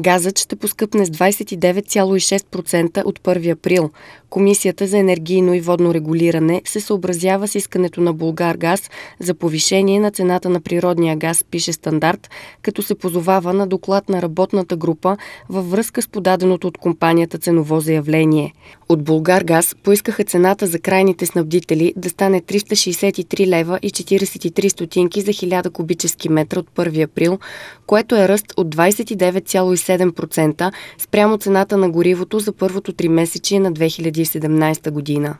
Газът ще поскъпне с 29,6% от 1 април, Комисията за енергийно и водно регулиране се съобразява с искането на Булгар газ за повишение на цената на природния газ, пише Стандарт, като се позовава на доклад на работната група във връзка с подаденото от компанията ценово заявление. От Булгар газ поискаха цената за крайните снабдители да стане 363 лева и 43 стотинки за 1000 кубически метра от 1 април, което е ръст от 29,7% спрямо цената на горивото за първото три месече на 2000 2017 година.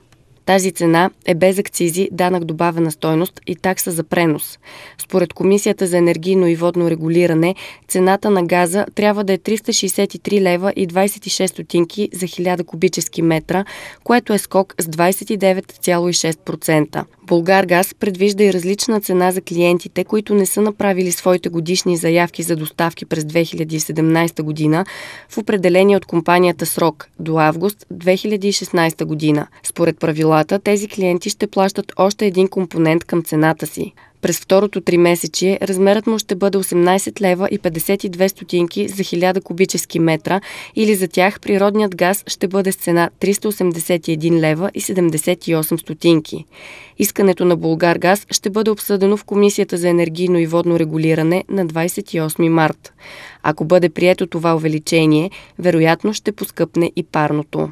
Тази цена е без акцизи, данък добавена стойност и такса за пренос. Според Комисията за енергийно и водно регулиране, цената на газа трябва да е 363 лева и 26 стотинки за 1000 кубически метра, което е скок с 29,6%. Булгаргаз предвижда и различна цена за клиентите, които не са направили своите годишни заявки за доставки през 2017 година в определение от компанията срок до август 2016 година. Според правилата, тези клиенти ще плащат още един компонент към цената си. През второто три месече размерът му ще бъде 18 лева и 52 стотинки за 1000 кубически метра или за тях природният газ ще бъде с цена 381 лева и 78 стотинки. Искането на Булгар газ ще бъде обсъдено в Комисията за енергийно и водно регулиране на 28 март. Ако бъде прието това увеличение, вероятно ще поскъпне и парното.